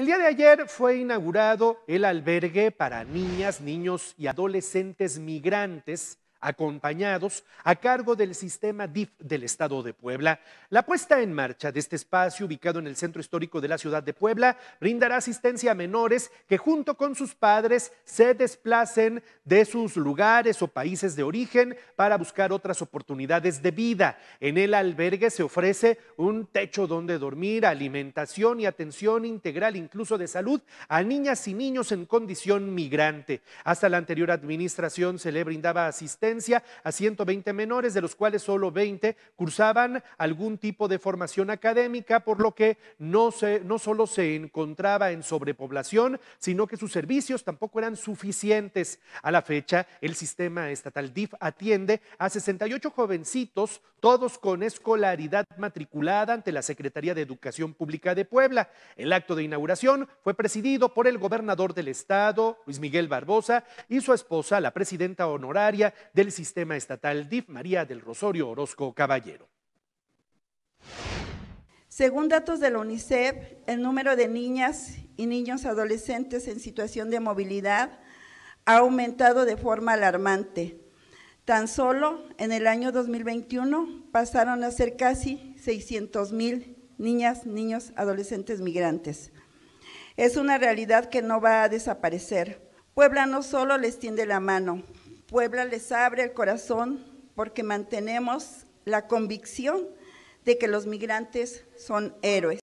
El día de ayer fue inaugurado el albergue para niñas, niños y adolescentes migrantes acompañados a cargo del sistema DIF del Estado de Puebla. La puesta en marcha de este espacio, ubicado en el centro histórico de la ciudad de Puebla, brindará asistencia a menores que junto con sus padres se desplacen de sus lugares o países de origen para buscar otras oportunidades de vida. En el albergue se ofrece un techo donde dormir, alimentación y atención integral incluso de salud a niñas y niños en condición migrante. Hasta la anterior administración se le brindaba asistencia a 120 menores, de los cuales solo 20 cursaban algún tipo de formación académica, por lo que no, se, no solo se encontraba en sobrepoblación, sino que sus servicios tampoco eran suficientes. A la fecha, el sistema estatal DIF atiende a 68 jovencitos, todos con escolaridad matriculada ante la Secretaría de Educación Pública de Puebla. El acto de inauguración fue presidido por el gobernador del estado, Luis Miguel Barbosa, y su esposa, la presidenta honoraria de del sistema estatal DIF María del Rosario Orozco Caballero. Según datos de la UNICEF, el número de niñas y niños adolescentes en situación de movilidad ha aumentado de forma alarmante. Tan solo en el año 2021 pasaron a ser casi 600 mil niñas, niños, adolescentes migrantes. Es una realidad que no va a desaparecer. Puebla no solo les tiende la mano, Puebla les abre el corazón porque mantenemos la convicción de que los migrantes son héroes.